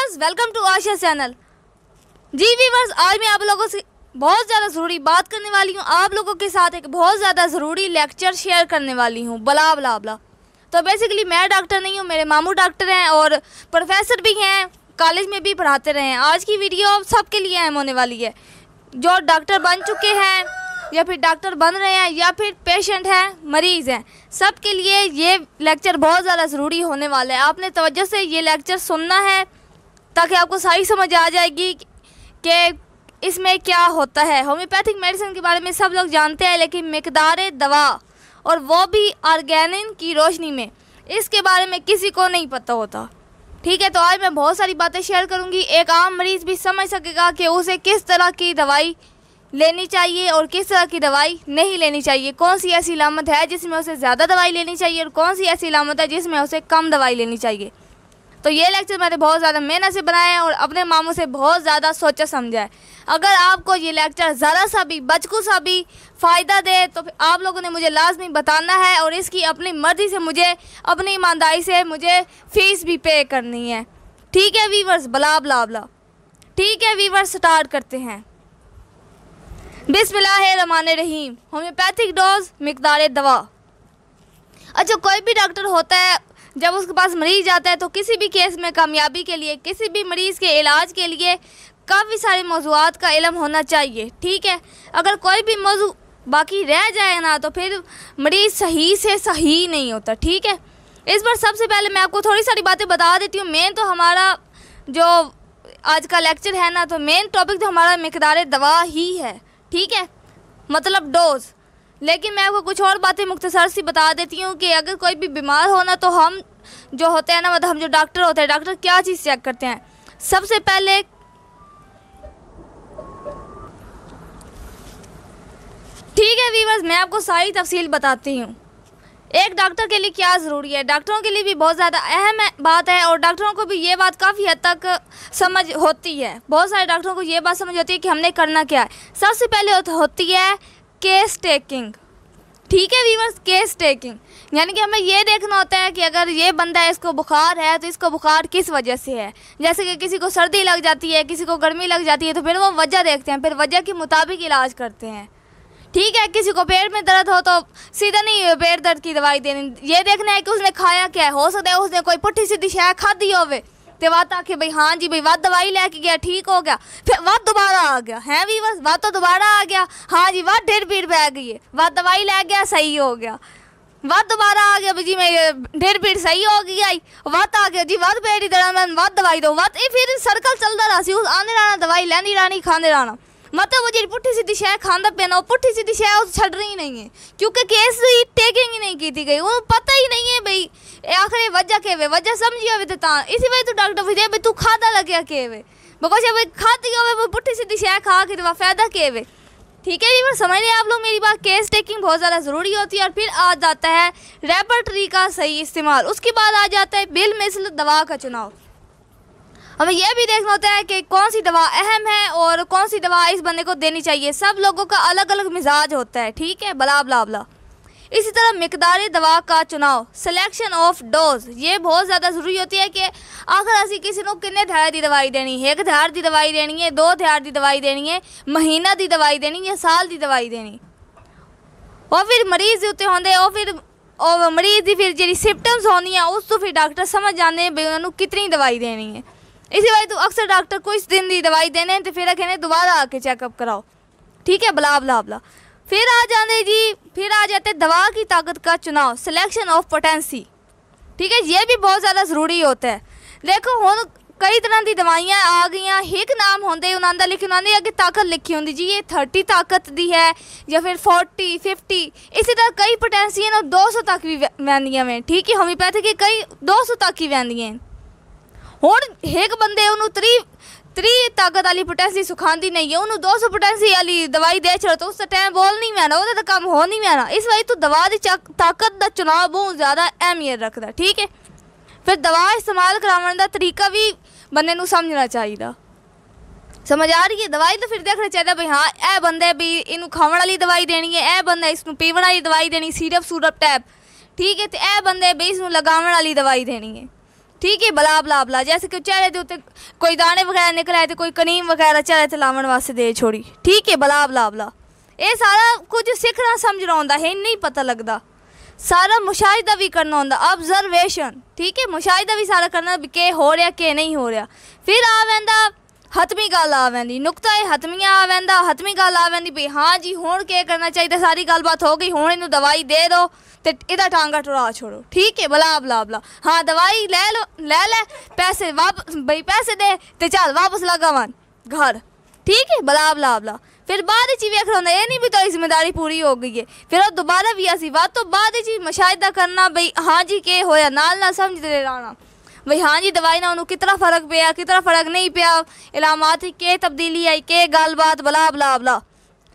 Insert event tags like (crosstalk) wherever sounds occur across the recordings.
Viewers welcome to Asha channel जी viewers आज मैं आप लोगों से बहुत ज़्यादा ज़रूरी बात करने वाली हूँ आप लोगों के साथ एक बहुत ज़्यादा ज़रूरी लेक्चर शेयर करने वाली हूँ बला बला बला तो बेसिकली मैं डॉक्टर नहीं हूँ मेरे मामू डॉक्टर हैं और प्रोफेसर भी हैं कॉलेज में भी पढ़ाते रहे हैं आज की वीडियो सबके लिए अहम होने वाली है जो डॉक्टर बन चुके हैं या फिर डॉक्टर बन रहे हैं या फिर पेशेंट हैं मरीज़ हैं सब के लिए ये लेक्चर बहुत ज़्यादा ज़रूरी होने वाला है आपने तोज्जो से ये लेक्चर सुनना है ताकि आपको सारी समझ आ जाएगी कि इसमें क्या होता है होम्योपैथिक मेडिसिन के बारे में सब लोग जानते हैं लेकिन मकदार दवा और वो भी आर्गेनिन की रोशनी में इसके बारे में किसी को नहीं पता होता ठीक है तो आज मैं बहुत सारी बातें शेयर करूंगी एक आम मरीज़ भी समझ सकेगा कि उसे किस तरह की दवाई लेनी चाहिए और किस तरह की दवाई नहीं लेनी चाहिए कौन सी ऐसी लामत है जिसमें उसे ज़्यादा दवाई लेनी चाहिए और कौन सी ऐसी लामत है जिसमें उसे कम दवाई लेनी चाहिए तो ये लेक्चर मैंने बहुत ज़्यादा मेहनत से बनाया है और अपने मामों से बहुत ज़्यादा सोचा समझा है अगर आपको ये लेक्चर ज़रा सा भी बचकू सा भी फ़ायदा दे तो आप लोगों ने मुझे लाजमी बताना है और इसकी अपनी मर्ज़ी से मुझे अपनी ईमानदारी से मुझे फ़ीस भी पे करनी है ठीक है वीवर्स बला बला बला ठीक है वीवर्स स्टार्ट करते हैं बिसमिल्लामान रहीम होम्योपैथिक डोज मकदार दवा अच्छा कोई भी डॉक्टर होता है जब उसके पास मरीज आता है तो किसी भी केस में कामयाबी के लिए किसी भी मरीज़ के इलाज के लिए काफ़ी सारे मौजूद का इलम होना चाहिए ठीक है अगर कोई भी मौजू बाकी रह जाए ना तो फिर मरीज़ सही से सही नहीं होता ठीक है इस पर सबसे पहले मैं आपको थोड़ी सारी बातें बता देती हूँ मेन तो हमारा जो आज का लेक्चर है ना तो मेन टॉपिक तो हमारा मकदार दवा ही है ठीक है मतलब डोज़ लेकिन मैं आपको कुछ और बातें मुख्तसर सी बता देती हूँ कि अगर कोई भी बीमार होना तो हम जो होते हैं ना मतलब हम जो डॉक्टर होते हैं डॉक्टर क्या चीज़ चेक करते हैं सबसे पहले ठीक है वीवर्स मैं आपको सारी तफसील बताती हूँ एक डॉक्टर के लिए क्या ज़रूरी है डॉक्टरों के लिए भी बहुत ज़्यादा अहम बात है और डॉक्टरों को भी ये बात काफ़ी हद तक समझ होती है बहुत सारे डॉक्टरों को ये बात समझ होती है कि हमने करना क्या है सबसे पहले होती है केस टेकिंग ठीक है वीवर्स केस टेकिंग यानी कि हमें ये देखना होता है कि अगर ये बंदा है इसको बुखार है तो इसको बुखार किस वजह से है जैसे कि किसी को सर्दी लग जाती है किसी को गर्मी लग जाती है तो फिर वो वजह देखते हैं फिर वजह के मुताबिक इलाज करते हैं ठीक है किसी को पेट में दर्द हो तो सीधा नहीं पेट दर्द की दवाई देनी ये देखना है कि उसने खाया क्या है हो सकता है उसने कोई पुट्ठी सीधी शायद खा दी हो ਤੇ ਵੱਧ ਆਖੇ ਬਈ ਹਾਂ ਜੀ ਬਈ ਵੱਧ ਦਵਾਈ ਲੈ ਕੇ ਗਿਆ ਠੀਕ ਹੋ ਗਿਆ ਫਿਰ ਵੱਧ ਦੁਬਾਰਾ ਆ ਗਿਆ ਹੈ ਵੀ ਬਸ ਵੱਧ ਤੋਂ ਦੁਬਾਰਾ ਆ ਗਿਆ ਹਾਂ ਜੀ ਵੱਧ ਢੇਰ ਪੀੜ ਪੈ ਗਈ ਹੈ ਦਵਾਈ ਲੈ ਗਿਆ ਸਹੀ ਹੋ ਗਿਆ ਵੱਧ ਦੁਬਾਰਾ ਆ ਗਿਆ ਜੀ ਮੈਂ ਢੇਰ ਪੀੜ ਸਹੀ ਹੋ ਗਈ ਆਈ ਵੱਧ ਆ ਗਿਆ ਜੀ ਵੱਧ ਪੇੜੀ ਦੜਾ ਮੈਂ ਵੱਧ ਦਵਾਈ ਦੋ ਵੱਧ ਇਹ ਫਿਰ ਸਰਕਲ ਚੱਲਦਾ ਰਹਾ ਸੀ ਉਸ ਆਨੇ ਰਾਣਾ ਦਵਾਈ ਲੈਂਦੀ ਰਾਣੀ ਖਾਂਦੇ ਰਾਣਾ मतलब वो जी पुट्ठी सीधी शह खांदा पहना वो पुठी सीधी शह उस छड़ रही नहीं है क्योंकि केस ही टेकिंग ही नहीं की गई वो पता ही नहीं है भाई आखिर वजह के वे वजह समझी हो इसी वजह तू डॉक्टर विजय भाई तू खादा लगे के वे बाबा शाह भाई खाती हो पुठी सीधी शह खा के तो फायदा के वे ठीक है जी पर समझ रहे आप लोग मेरी बात केस टेकिंग बहुत ज़्यादा ज़रूरी होती है और फिर आ जाता है रेबरटरी का सही इस्तेमाल उसके बाद आ जाता है बिल मिसल दवा का चुनाव અમે યે ભી દેખનો હોતા હે કે કонસી દવા અહેમ હે ઓર કонસી દવા ઇસ બન્ને કો દેની ચાહીએ સબ લોગો કા અલગ અલગ મિજાજ હોતા હે ઠીક હે બલાબલા બલા ઇસી તરહ મિકદારે દવા કા ચનાવ સિલેક્શન ઓફ ડોઝ યે બહોત જ્યાદા જરૂરી હોતી હે કે આખર આસી કિસી નો કિને તહર દી દવાઈ દેની હે એક તહર દી દવાઈ દેની હે દો તહર દી દવાઈ દેની હે મહિના દી દવાઈ દેની હે સાલ દી દવાઈ દેની ઓ ફિર મરીઝ ઉતે હોન્ડે ઓ ફિર ઓ મરીઝ દી ફિર જેરી સિમ્પ્ટમ્સ હોન્ડીયા ઉસ તો ફિર ડૉક્ટર સમજી જાને બે ઉના નુ કિતની દવાઈ દેની હે ਇਸੇ ਵਾਰੀ ਤੂੰ ਅਕਸਰ ਡਾਕਟਰ ਕੋਈ ਦਿਨ ਦੀ ਦਵਾਈ ਦੇਣੇ ਤੇ ਫਿਰ ਕਹਿੰਦੇ ਦੁਬਾਰਾ ਆ ਕੇ ਚੈੱਕਅਪ ਕਰਾਓ ਠੀਕ ਹੈ ਬਲਾ ਬਲਾ ਬਲਾ ਫਿਰ ਆ ਜਾਂਦੇ ਜੀ ਫਿਰ ਆ ਜਾਂਦੇ ਦਵਾ ਕੀ ਤਾਕਤ ਦਾ चुनाव ਸਿਲੈਕਸ਼ਨ ਆਫ ਪੋਟੈਂਸੀ ਠੀਕ ਹੈ ਇਹ ਵੀ ਬਹੁਤ ਜ਼ਿਆਦਾ ਜ਼ਰੂਰੀ ਹੁੰਦਾ ਹੈ ਦੇਖੋ ਹੁਣ ਕਈ ਤਰ੍ਹਾਂ ਦੀ ਦਵਾਈਆਂ ਆ ਗਈਆਂ ਇੱਕ ਨਾਮ ਹੁੰਦੇ ਉਹਨਾਂ ਦਾ ਲਿਖੀ ਉਹਨਾਂ ਦੇ ਅੱਗੇ ਤਾਕਤ ਲਿਖੀ ਹੁੰਦੀ ਜੀ ਇਹ 30 ਤਾਕਤ ਦੀ ਹੈ ਜਾਂ ਫਿਰ 40 50 ਇਸੇ ਤਰ੍ਹਾਂ ਕਈ ਪੋਟੈਂਸੀਆਂ ਨੂੰ 200 ਤੱਕ ਵੀ ਵੈਂਦੀਆਂ ਵੇ ਠੀਕ ਹੈ ਹੋਮਿਓਪੈਥੀ ਕੇ ਕਈ 200 ਤੱਕ ਹੀ ਵੈਂਦੀਆਂ ਹੁਣ ਹੇਕ ਬੰਦੇ ਉਹਨੂੰ 30 30 ਤਾਕਤ ਵਾਲੀ ਪੋਟੈਂਸੀ ਸੁਖਾਂਦੀ ਨਹੀਂ ਹੈ ਉਹਨੂੰ 200 ਪੋਟੈਂਸੀ ਵਾਲੀ ਦਵਾਈ ਦੇ ਚਲੋ ਤਾਂ ਉਸ ਟਾਈਮ ਬੋਲ ਨਹੀਂ ਮੈਨਾ ਉਹਦਾ ਤਾਂ ਕੰਮ ਹੋ ਨਹੀਂ ਮੈਨਾ ਇਸ ਵਾਰੀ ਤੂੰ ਦਵਾ ਦੀ ਤਾਕਤ ਦਾ ਚੁਣਾਵ ਬਹੁਤ ਜ਼ਿਆਦਾ ਅਹਿਮੀਅਤ ਰੱਖਦਾ ਠੀਕ ਹੈ ਫਿਰ ਦਵਾ ਇਸਤੇਮਾਲ ਕਰਾਉਣ ਦਾ ਤਰੀਕਾ ਵੀ ਬੰਦੇ ਨੂੰ ਸਮਝਣਾ ਚਾਹੀਦਾ ਸਮਝ ਆ ਰਹੀ ਹੈ ਦਵਾਈ ਤਾਂ ਫਿਰ ਦੇਖਣਾ ਚਾਹੀਦਾ ਵੀ ਹਾਂ ਇਹ ਬੰਦੇ ਵੀ ਇਹਨੂੰ ਖਾਣ ਵਾਲੀ ਦਵਾਈ ਦੇਣੀ ਹੈ ਇਹ ਬੰਦਾ ਇਸ ਨੂੰ ਪੀਵਣ ਵਾਲੀ ਦਵਾਈ ਦੇਣੀ ਸੀਰਪ ਸੂਰਪ ਟੈਬ ਠੀਕ ਹੈ ਤੇ ਇਹ ਬੰਦੇ ਵੀ ਇਸ ਨੂੰ ਲਗਾਉਣ ਵਾਲੀ ਦਵਾਈ ਦੇਣੀ ਹੈ ਠੀਕ ਹੈ ਬਲਾ ਬਲਾ ਬਲਾ ਜੈਸੇ ਕਿ ਚਿਹਰੇ ਦੇ ਉੱਤੇ ਕੋਈ ਦਾਣੇ ਵਗੈਰਾ ਨਿਕਲ ਆਏ ਤੇ ਕੋਈ ਕਨੀਮ ਵਗੈਰਾ ਚਿਹਰੇ ਤੇ ਲਾਉਣ ਵਾਸਤੇ ਦੇ ਛੋੜੀ ਠੀਕ ਹੈ ਬਲਾ ਬਲਾ ਬਲਾ ਇਹ ਸਾਰਾ ਕੁਝ ਸਿੱਖਣਾ ਸਮਝਣਾ ਹੁੰਦਾ ਹੈ ਨਹੀਂ ਪਤਾ ਲੱਗਦਾ ਸਾਰਾ ਮੁਸ਼ਾਹਿਦਾ ਵੀ ਕਰਨਾ ਹੁੰਦਾ ਆਬਜ਼ਰਵੇਸ਼ਨ ਠੀਕ ਹੈ ਮੁਸ਼ਾਹਿਦਾ ਵੀ ਸਾਰਾ ਕਰਨਾ ਕਿ ਹੋ ਰਿਹਾ ਕਿ ਨਹੀਂ ਹੋ ਰਿਹਾ ਫਿਰ ਆ ਵੈਂਦਾ ਹਤਮੀ ਗੱਲ ਆ ਵੈਂਦੀ ਨੁਕਤਾਏ ਹਤਮੀਆਂ ਆ ਵੈਂਦਾ ਹਤਮੀ ਗੱਲ ਆ ਵੈਂਦੀ ਵੀ ਹਾਂ ਜੀ ਹੁਣ ਕੀ ਕਰਨਾ ਚਾਹੀਦਾ ਸਾਰੀ ਗੱਲਬਾਤ ਹੋ ਗਈ ਹੁਣ ਇਹਨੂੰ ਦਵਾਈ ਦੇ ਦਿਓ ਤੇ ਇਹਦਾ ਟਾਂਗਾ ਟੁਰਾ ਛੋੜੋ ਠੀਕ ਹੈ ਬਲਾ ਬਲਾ ਬਲਾ ਹਾਂ ਦਵਾਈ ਲੈ ਲੋ ਲੈ ਲੈ ਪੈਸੇ ਵਾਪਸ ਬਈ ਪੈਸੇ ਦੇ ਤੇ ਚੱਲ ਵਾਪਸ ਲਗਾਵਨ घर ठीक है बला बला बला फिर बाद वेख रहा ये नहीं भी तो जिम्मेदारी पूरी हो गई है फिर दोबारा भी ऐसी बात तो बाद मुशाहिदा करना बई हाँ जी के होया नाल ना समझते रहना भाई हाँ जी दवाई ना कितना फर्क पे कितना फर्क नहीं पे इलामत के तब्दीली आई के गल बात बला बला बला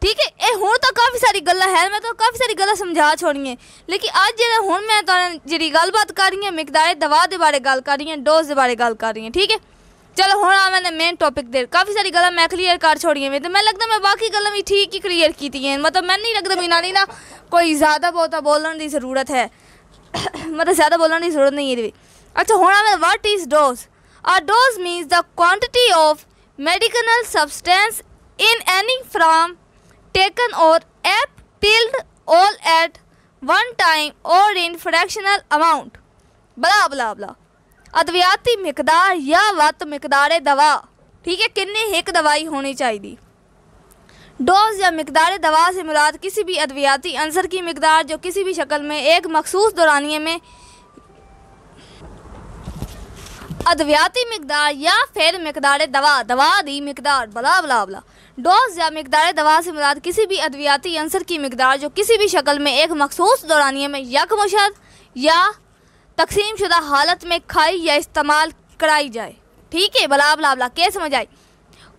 ठीक है ये हूँ तो काफ़ी सारी गल है मैं तो काफ़ी सारी गल समझा छोड़ी है लेकिन अज जो हूँ मैं तो जी गलबात कर रही हूँ मिकदार दवा के बारे गल कर रही हूँ डोज के बारे गल कर रही हूँ ठीक है चलो हूँ आ मैंने मेन टॉपिक दे काफ़ी सारी गलत मैं क्लीयर कर छोड़ी हुई तो मैं लगता मैं बाकी गलत भी ठीक ही क्लीयर की हैं मतलब मैं नहीं लगता मेरा नहीं ना कोई ज़्यादा बहुत बोलने की जरूरत है (coughs) मतलब ज़्यादा बोलने की जरूरत नहीं है अच्छा होना में what is dose a dose means the quantity of medical substance in any form taken और applied all at one time और इन फ्रैक्शनल अमाउंट बला बला बला अद्वियाती मकदार या वत मकदार दवा ठीक है किन्नी एक दवाई होनी चाहिए डोज या मकदार दवा से मुराद किसी भी अद्वियाती अंसर की मकदार जो किसी भी शक्ल में एक मखसूस दौरानिए में अद्वियाती मकदार या फिर मकदार दवा दवा दी मकदार बला बला बला डोज या मकदार दवा से मुराद किसी भी अद्वियाती अंसर की मकदार जो किसी भी शक्ल में एक मखसूस दौरानिए में यकमशद या तकसीम शुदा हालत में खाई या इस्तेमाल कराई जाए ठीक है बला बला बला कैसे समझ आई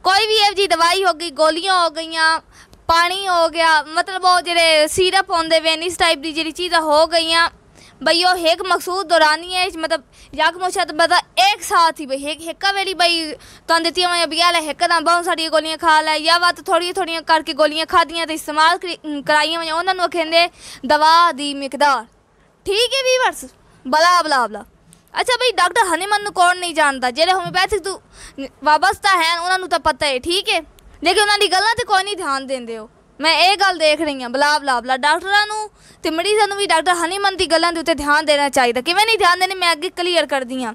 कोई भी एवजी दवाई हो गई गोलियाँ हो गई पानी हो गया मतलब वो जो सीरप होंगे वे इस टाइप की जी चीज़ हो गई भाई यो हेक मकसूद दौरानी है मतलब याक मोशा तो बदा एक साथ ही भाई हेक हेका वेली भाई तो देती है भैया ला हेक ना बहुत सारी गोलियां खा ला या बात थोड़ी थोड़ी करके गोलियां खादियां तो इस्तेमाल कराइयां वजह उन्होंने कहते दवा दी मकदार ਠੀਕ ਹੈ ਵੀਵਰਸ ਬਲਾ ਬਲਾ ਬਲਾ ਅੱਛਾ ਬਈ ਡਾਕਟਰ ਹਨੀਮਨ ਨੂੰ ਕੌਣ ਨਹੀਂ ਜਾਣਦਾ ਜਿਹੜੇ ਹੋਮਿਓਪੈਥਿਕ ਤੋਂ ਵਾਬਸਤਾ ਹੈ ਉਹਨਾਂ ਨੂੰ ਤਾਂ ਪਤਾ ਹੈ ਠੀਕ ਹੈ ਲੇਕਿਨ ਉਹਨਾਂ ਦੀ ਗੱਲਾਂ ਤੇ ਕੋਈ ਨਹੀਂ ਧਿਆਨ ਦਿੰਦੇ ਹੋ मैं ये गल देख रही हूँ बला बला बला डॉक्टर तो मरीजों भी डॉक्टर हनीमन की गलों के उत्ते ध्यान देना चाहिए किमें नहीं ध्यान देने मैं अगे क्लीयर कर दी हाँ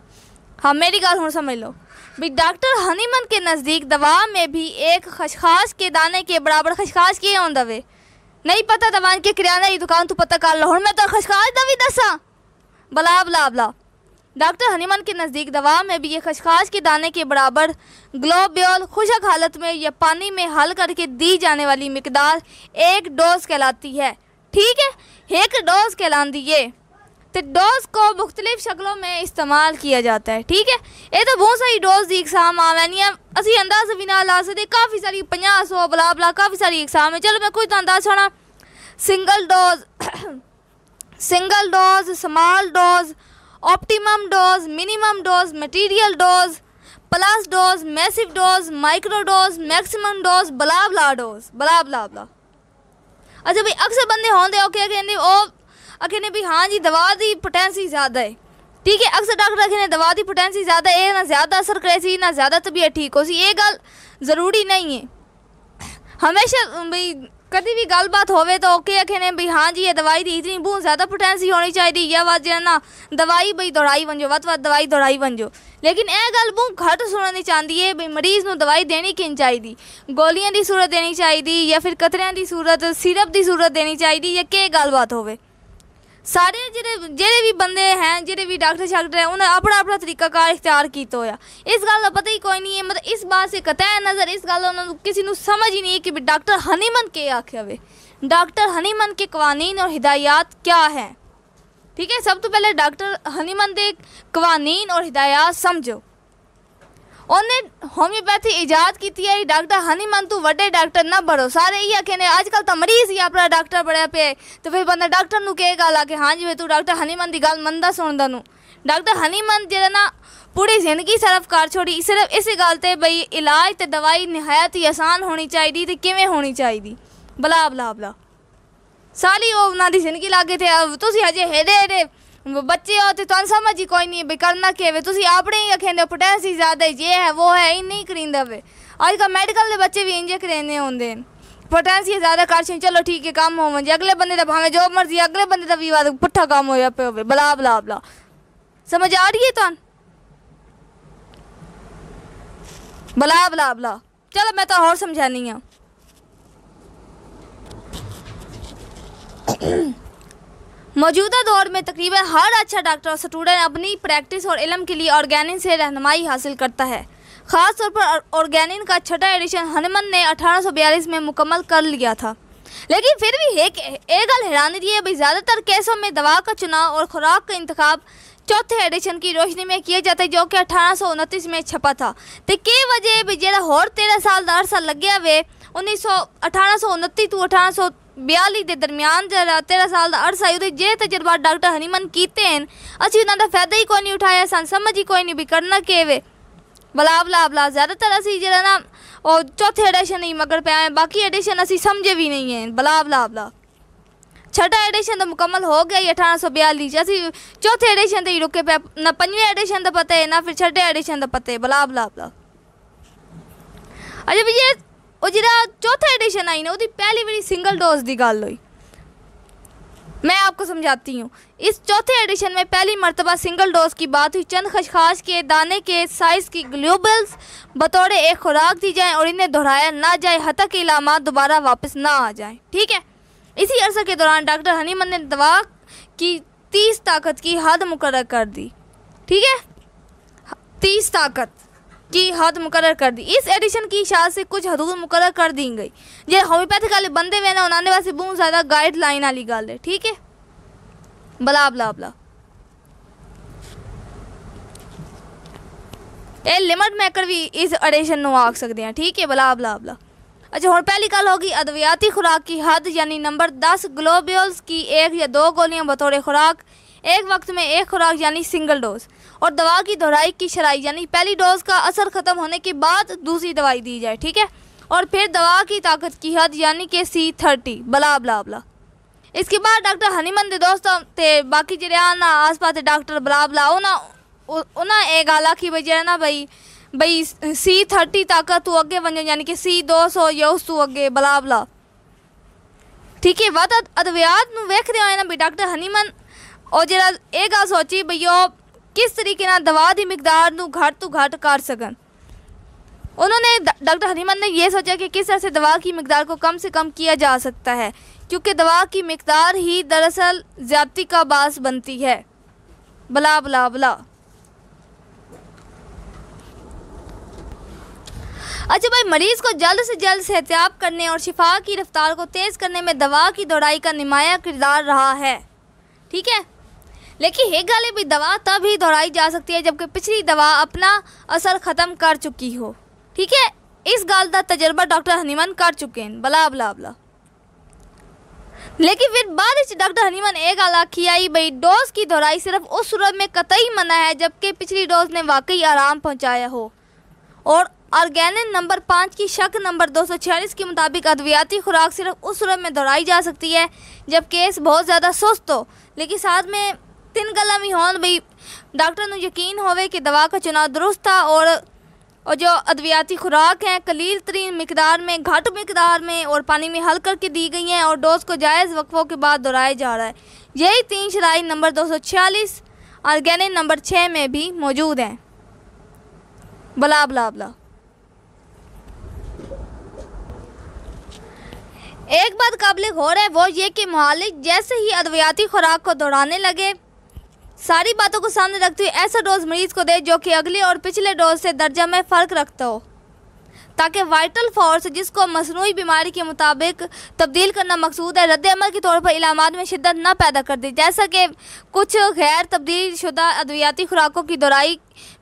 हाँ मेरी गल हूँ समझ लो भी डॉक्टर हनीमन के नज़दीक दवा में भी एक खशखास के दाने के बराबर खशखास के हो दवे नहीं पता दवा के किराने की दुकान तू पता कर लो हूँ मैं तो खशखास का भी दसा बला बला बला डॉक्टर हनीमन के नज़दीक दवा में भी ये खशखाश के दाने के बराबर ग्लोब्योल खुशक हालत में या पानी में हल करके दी जाने वाली मकदार एक डोज कहलाती है ठीक है एक डोज कहला ये तो डोज को मुख्तलिफ शक्लों में इस्तेमाल किया जाता है ठीक है ये तो बहुत सारी डोज की इकसाम है असं अंदाज भी ना ला सकते काफ़ी सारी पाँ सौ बला बला काफ़ी सारी इकसाम है चलो मैं कुछ तो अंदाज होना single dose (coughs) single dose small dose optimum dose, minimum dose, material dose, plus dose, massive dose, micro dose, maximum dose, blah blah dose, blah blah blah. अच्छा भाई अक्सर बंदे होंगे ओके कहने ओ अखने भी हाँ जी दवा दी पोटेंसी ज़्यादा है ठीक है अक्सर डॉक्टर अखने दवा दी पोटेंसी ज़्यादा है ना ज़्यादा असर करे सी ना ज़्यादा तबीयत ठीक हो सी ये गल ज़रूरी नहीं है हमेशा भाई ਕਦੀ ਵੀ ਗੱਲਬਾਤ ਹੋਵੇ ਤਾਂ ਓਕੇ ਆਖੇ ਨੇ ਵੀ ਹਾਂ ਜੀ ਇਹ ਦਵਾਈ ਦੀ ਇਤਨੀ ਬਹੁਤ ਜ਼ਿਆਦਾ ਪੋਟੈਂਸੀ ਹੋਣੀ ਚਾਹੀਦੀ ਹੈ ਵਾ ਨਾ ਦਵਾਈ ਬਈ ਦੌੜਾਈ ਵੰਜੋ ਵਤ ਵਤ ਦਵਾਈ ਦੌੜਾਈ ਵੰਜੋ ਲੇਕਿਨ ਇਹ ਗੱਲ ਬਹੁਤ ਘੱਟ ਸੁਣਨ ਦੀ ਚਾਹੁੰਦੀ ਹੈ ਵੀ ਮਰੀਜ਼ ਨੂੰ ਦਵਾਈ ਦੇਣੀ ਕਿੰਨ ਚਾਹੀਦੀ ਗੋਲੀਆਂ ਦੀ ਸੂਰਤ ਦੇਣੀ ਚਾਹੀਦੀ ਜਾਂ ਫਿਰ ਕਤਰਿਆਂ ਦੀ ਸੂਰਤ ਸਿਰਪ ਦੀ ਸੂਰਤ ਦੇਣੀ ਚਾਹੀਦੀ ਜਾਂ ਕੀ ਗੱਲਬਾਤ ਹੋਵੇ ਸਾਰੇ ਜਿਹੜੇ ਜਿਹੜੇ ਵੀ ਬੰਦੇ ਹੈ ਜਿਹੜੇ ਵੀ ਡਾਕਟਰ ਸ਼ਾਕਟਰ ਹੈ ਉਹਨਾਂ ਆਪਣਾ ਆਪਣਾ ਤਰੀਕਾ ਕਾਰ ਇਖਤਿਆਰ ਕੀਤਾ ਹੋਇਆ ਇਸ ਗੱਲ ਦਾ ਪਤਾ ਹੀ ਕੋਈ ਨਹੀਂ ਹੈ ਮਤਲਬ ਇਸ ਬਾਤ ਸੇ ਕਤੈ ਨਜ਼ਰ ਇਸ ਗੱਲ ਉਹਨਾਂ ਨੂੰ ਕਿਸੇ ਨੂੰ ਸਮਝ ਹੀ ਨਹੀਂ ਕਿ ਡਾਕਟਰ ਹਨੀਮਨ ਕੇ ਆਖਿਆ ਵੇ ਡਾਕਟਰ ਹਨੀਮਨ ਕੇ ਕਾਨੂੰਨ ਔਰ ਹਿਦਾਇਤ ਕਿਆ ਹੈ ਠੀਕ ਹੈ ਸਭ ਤੋਂ ਪਹਿਲੇ ਡਾਕਟਰ ਹਨੀਮਨ ਦੇ ਕਾਨੂੰਨ ਔਰ ਹਿਦਾਇਤ ਸਮਝੋ ਉਹਨੇ ਹੋਮਿਓਪੈਥੀ ਇਜਾਦ ਕੀਤੀ ਹੈ ਡਾਕਟਰ ਹਨੀਮਨ ਤੋਂ ਵੱਡੇ ਡਾਕਟਰ ਨਾ ਭਰੋਸਾ ਰਹੀ ਇਹ ਕਿਨੇ ਨੇ ਅੱਜ ਕੱਲ ਤਾਂ ਮਰੀਜ਼ ਹੀ ਆਪਣਾ ਡਾਕਟਰ ਬੜਿਆ ਪਿਆ ਤੇ ਫਿਰ ਬੰਦਾ ਡਾਕਟਰ ਨੂੰ ਕਹੇਗਾ ਲਾ ਕੇ ਹਾਂ ਜਿਵੇਂ ਤੂੰ ਡਾਕਟਰ ਹਨੀਮਨ ਦੀ ਗੱਲ ਮੰਨਦਾ ਸੁਣਦਾ ਨੂੰ ਡਾਕਟਰ ਹਨੀਮਨ ਜਿਹੜਾ ਨਾ ਪੂਰੀ ਜ਼ਿੰਦਗੀ ਸਿਰਫ ਕਾਰ ਛੋੜੀ ਸਿਰਫ ਇਸੇ ਗੱਲ ਤੇ ਬਈ ਇਲਾਜ ਤੇ ਦਵਾਈ ਨਿਹਾਇਤ ਹੀ ਆਸਾਨ ਹੋਣੀ ਚਾਹੀਦੀ ਤੇ ਕਿਵੇਂ ਹੋਣੀ ਚਾਹੀਦੀ ਬਲਾ ਬਲਾ ਬਲਾ ਸਾਲੀ ਉਹ ਉਹਨਾਂ ਦੀ ਜ਼ਿੰਦਗੀ ਲਾਗੇ ਤੇ ਤੁਸੀਂ ਅਜੇ ਹੈਦੇ ਦੇ बच्चे होते तो समझ ही कोई नहीं भाई करना के वे ਤੁਸੀਂ ਆਪਣੇ ਹੀ ਅਖੇਂਦੇ ਪੋਟੈਸ਼ ਹੀ ਜ਼ਿਆਦਾ ਹੈ ਇਹ ਹੈ ਉਹ ਹੈ ਇਹ ਨਹੀਂ ਕਰਿੰਦਾ ਵੇ ਅੱਜ ਕੱਲ ਮੈਡੀਕਲ ਦੇ ਬੱਚੇ ਵੀ ਇੰਜ ਕਰਨੇ ज़्यादा कारशन चलो ठीक है कम हो मुझे अगले बंद का भावे जो मर्जी अगले बंद का भी पुट्ठा काम हो जाए हो बला बला बला समझ आ रही है तुम बला बला बला चलो मैं तो और समझानी हाँ मौजूदा दौर में तकरीबन हर अच्छा डॉक्टर और स्टूडेंट अपनी प्रैक्टिस और इलम के लिए ऑर्गेनिन से रहनमाई हासिल करता है ख़ास तौर पर ऑर्गेनिन का छठा एडिशन हनुमन ने अठारह में मुकम्मल कर लिया था लेकिन फिर भी एक गल हैरानी दी है भाई ज़्यादातर केसों में दवा का चुनाव और खुराक का इंतखब चौथे एडिशन की रोशनी में किया जाता है जो कि अठारह में छपा था तो के वजह भी जरा होर तेरह साल का साल लगे हुए उन्नीस सौ अठारह सौ उनतीस टू अठारह सौ 42 ਦੇ ਦਰਮਿਆਨ ਜਿਹੜਾ 13 ਸਾਲ ਦਾ ਅਰਸਾ ਉਹਦੇ ਜੇ ਤਜਰਬਾ ਡਾਕਟਰ ਹਨੀਮਨ ਕੀਤੇ ਹਨ ਅਸੀਂ ਉਹਨਾਂ ਦਾ ਫਾਇਦਾ ਹੀ ਕੋਈ ਨਹੀਂ ਉਠਾਇਆ ਸਾਨੂੰ ਸਮਝ ਹੀ ਕੋਈ ਨਹੀਂ ਵੀ ਕਰਨਾ ਕਿਵੇਂ ਬਲਾ ਬਲਾ ਬਲਾ ਜ਼ਿਆਦਾਤਰ ਅਸੀਂ ਜਿਹੜਾ ਨਾ ਉਹ ਚੌਥੇ ਐਡੀਸ਼ਨ ਹੀ ਮਗਰ ਪਿਆ ਹੈ ਬਾਕੀ ਐਡੀਸ਼ਨ ਅਸੀਂ ਸਮਝੇ ਵੀ नहीं हैं ਬਲਾ ਬਲਾ ਬਲਾ छठा एडिशन तो मुकम्मल हो गया अठारह सौ बयालीस असी चौथे एडिशन ही रुके पे ना पंजे एडिशन का पता है ना फिर छठे एडिशन का पता है बला बला बला अच्छा भैया और जरा चौथा एडिशन आई ना वो पहली बड़ी सिंगल डोज की गल हुई मैं आपको समझाती हूँ इस चौथे एडिशन में पहली मरतबा सिंगल डोज की बात हुई चंद खशखाश के दाने के साइज की ग्लोबल्स बतौर एक खुराक दी जाए और इन्हें दोहराया ना जाए हती के इलामत दोबारा वापस ना आ जाए ठीक है इसी अरसा के दौरान डॉक्टर हनीमन ने दवा की तीस ताकत की हद मुकर कर दी ठीक है तीस ताकत की हद मुकर कर दी इस एडिशन की शाह से कुछ हदूद मुकर कर दी गई जो होम्योपैथिक वाले बंदे में ना उन्होंने वैसे बहुत ज़्यादा गाइडलाइन वाली गल है ठीक है बला बला बला ए लिमिट मेकर भी इस एडिशन में आख सकते हैं ठीक है बला बला बला अच्छा हम पहली गल होगी अद्वियाती खुराक की हद यानी नंबर दस ग्लोब्यूल्स की एक या दो गोलियां बतौर खुराक एक वक्त में एक खुराक यानी सिंगल डोज और दवा की दोहराई की शराइ यानी पहली डोज का असर ख़त्म होने के बाद दूसरी दवाई दी जाए ठीक है और फिर दवा की ताकत की हद यानी कि सी थर्टी बला बला बला इसके बाद डॉक्टर हनीमन के दोस्तों ते बाकी जे ना आस पास डॉक्टर बला बला उन्होंने ये गाल आखी भाई जो ना भाई भाई सी थर्टी तक तू अगे वजो यानी कि सी दो सौ या उस तू अगे बला बला ठीक है वह अद्वियात में वेख रहे हो ना भी डॉक्टर हनीमन और जरा यह गल सोची भाई किस तरीके दवा की मकदार घट तो घट कर सकन उन्होंने डॉक्टर हनीमन ने यह सोचा कि किस तरह से दवा की मकदार को कम से कम किया जा सकता है क्योंकि दवा की मकदार ही दरअसल ज्यादा का बास बनती है बला बला बला अच्छा भाई मरीज़ को जल्द से जल्द सेहतियाब करने और शिफा की रफ्तार को तेज़ करने में दवा की दौड़ाई का नुमाया किरदार रहा है ठीक है लेकिन हे गाले भी दवा तब ही दोहराई जा सकती है जबकि पिछली दवा अपना असर ख़त्म कर चुकी हो ठीक है इस गल का तजर्बा डॉक्टर हनीमन कर चुके हैं बला बला बला लेकिन फिर बाद डॉक्टर हनीमन एक गल आखी आई भाई डोज की दोहराई सिर्फ उस सूरत में कतई मना है जबकि पिछली डोज ने वाकई आराम पहुंचाया हो और ऑर्गेनिन नंबर पाँच की शक नंबर दो सौ छियालीस के मुताबिक अद्वियाती खुराक सिर्फ उस सूरत में दोहराई जा सकती है जबकि इस बहुत ज़्यादा सुस्त हो लेकिन साथ में तीन कलम भी डॉक्टर यकीन ਯਕੀਨ ਹੋਵੇ दवा का चुनाव दुरुस्त था और और जो अद्वियाती खुराक है कलील तरीन मकदार में घट मकदार में और पानी में हल करके दी गई हैं और डोज को जायज़ वक्फ़ों के बाद दोहराया जा रहा है यही तीन शराइ नंबर दो सौ छियालीस ऑर्गेनिक नंबर छः में भी मौजूद हैं बला बला बला एक बात काबिल गौर है वो ये कि मालिक जैसे ही अद्वियाती खुराक को दोहराने लगे सारी बातों को सामने रखते हुए ऐसा डोज मरीज को दे जो कि अगले और पिछले डोज से दर्जा में फ़र्क रखता हो ताकि वाइटल फोर्स जिसको मसनू बीमारी के मुताबिक तब्दील करना मकसूद है रद्दमल के तौर पर इलामत में शिदत ना पैदा कर दी जैसा कि कुछ गैर तब्दील शुदा अद्वियाती खुराकों की दोराई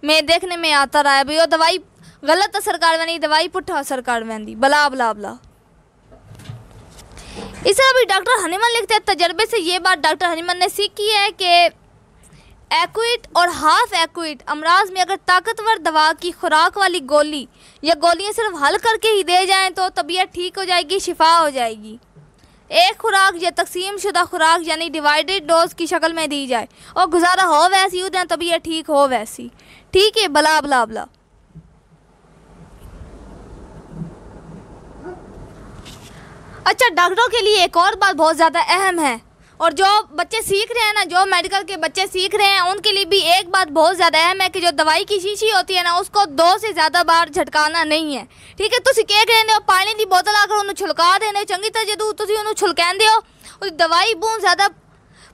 में देखने में आता रहा है भाई दवाई गलत असर कारवानी दवाई पुठा असर कारवानी बला बला बला इस तरह भी डॉक्टर हनीमन लिखते हैं तजर्बे से ये बात डॉक्टर हनीमन ने सीखी है कि एक्विट और हाफ एक्विट अमराज में अगर ताकतवर दवा की खुराक वाली गोली या गोलियां सिर्फ हल करके ही दे जाएं तो तबीयत ठीक हो जाएगी शिफा हो जाएगी एक खुराक या तकसीम शुदा खुराक यानी डिवाइडेड डोज की शक्ल में दी जाए और गुजारा हो वैसी उदय तबीयत ठीक हो वैसी ठीक है बला बला बला अच्छा डॉक्टरों के लिए एक और बात बहुत ज़्यादा अहम है और जो बच्चे सीख रहे हैं ना जो मेडिकल के बच्चे सीख रहे हैं उनके लिए भी एक बात बहुत ज़्यादा अहम है कि जो दवाई की शीशी होती है ना उसको दो से ज़्यादा बार झटकाना नहीं है ठीक है तुम ਕੀ ਕਹਿੰਦੇ हो पानी की बोतल आकर उन्हें छुलका देने ਚੰਗੀ तरह जो ਤੁਸੀਂ दे दवाई बहुत ज़्यादा